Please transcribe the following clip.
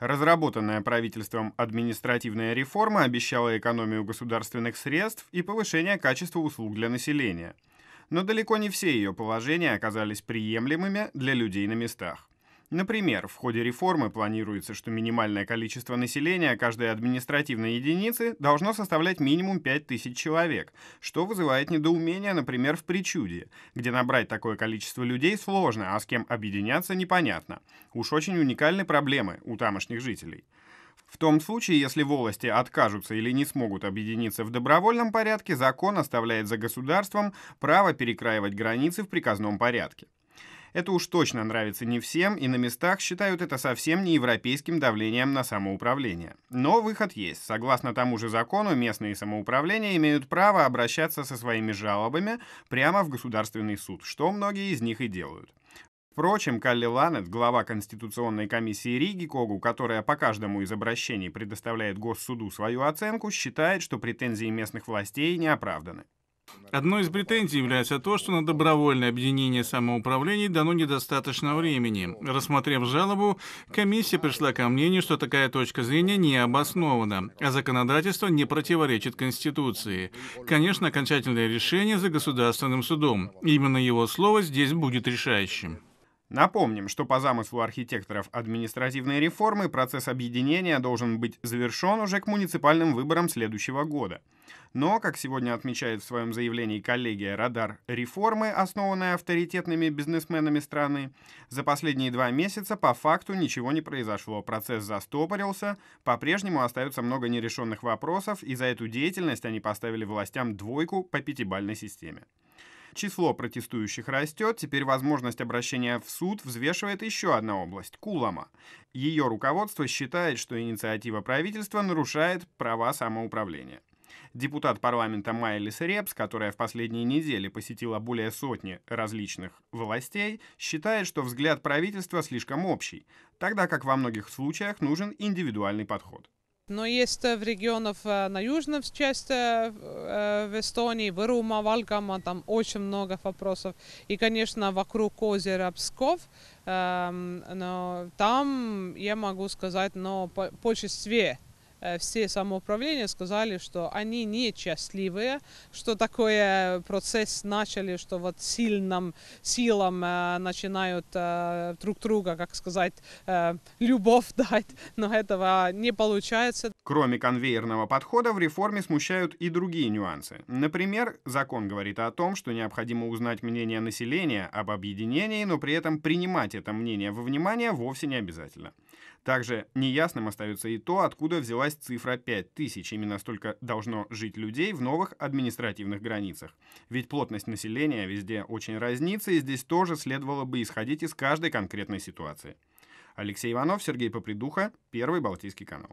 Разработанная правительством административная реформа обещала экономию государственных средств и повышение качества услуг для населения. Но далеко не все ее положения оказались приемлемыми для людей на местах. Например, в ходе реформы планируется, что минимальное количество населения каждой административной единицы должно составлять минимум 5000 человек, что вызывает недоумение, например, в Причуде, где набрать такое количество людей сложно, а с кем объединяться непонятно. Уж очень уникальны проблемы у тамошних жителей. В том случае, если волости откажутся или не смогут объединиться в добровольном порядке, закон оставляет за государством право перекраивать границы в приказном порядке. Это уж точно нравится не всем, и на местах считают это совсем не европейским давлением на самоуправление. Но выход есть. Согласно тому же закону, местные самоуправления имеют право обращаться со своими жалобами прямо в Государственный суд, что многие из них и делают. Впрочем, Калли Ланет, глава Конституционной комиссии Риги Когу, которая по каждому из обращений предоставляет Госсуду свою оценку, считает, что претензии местных властей не оправданы. Одной из претензий является то, что на добровольное объединение самоуправлений дано недостаточно времени. Рассмотрев жалобу, комиссия пришла ко мнению, что такая точка зрения не обоснована, а законодательство не противоречит Конституции. Конечно, окончательное решение за государственным судом. Именно его слово здесь будет решающим. Напомним, что по замыслу архитекторов административной реформы процесс объединения должен быть завершен уже к муниципальным выборам следующего года – но, как сегодня отмечает в своем заявлении коллегия «Радар реформы», основанная авторитетными бизнесменами страны, за последние два месяца по факту ничего не произошло. Процесс застопорился, по-прежнему остается много нерешенных вопросов, и за эту деятельность они поставили властям двойку по пятибальной системе. Число протестующих растет, теперь возможность обращения в суд взвешивает еще одна область – Кулама. Ее руководство считает, что инициатива правительства нарушает права самоуправления. Депутат парламента Майлис Репс, которая в последние недели посетила более сотни различных властей, считает, что взгляд правительства слишком общий, тогда как во многих случаях нужен индивидуальный подход. Но есть в регионах э, на южном части э, в Эстонии, в Рума, Валгама, там очень много вопросов. И, конечно, вокруг озера Псков, эм, но там я могу сказать, но по, по числе Э, все самоуправления сказали, что они не счастливые, что такой э, процесс начали, что вот сильным силам э, начинают друг друга, как сказать, любовь дать, но этого не получается. Кроме конвейерного подхода, в реформе смущают и другие нюансы. Например, закон говорит о том, что необходимо узнать мнение населения об объединении, но при этом принимать это мнение во внимание вовсе не обязательно. Также неясным остается и то, откуда взялась цифра 5000. Именно столько должно жить людей в новых административных границах. Ведь плотность населения везде очень разнится, и здесь тоже следовало бы исходить из каждой конкретной ситуации. Алексей Иванов, Сергей Попридуха, Первый Балтийский канал.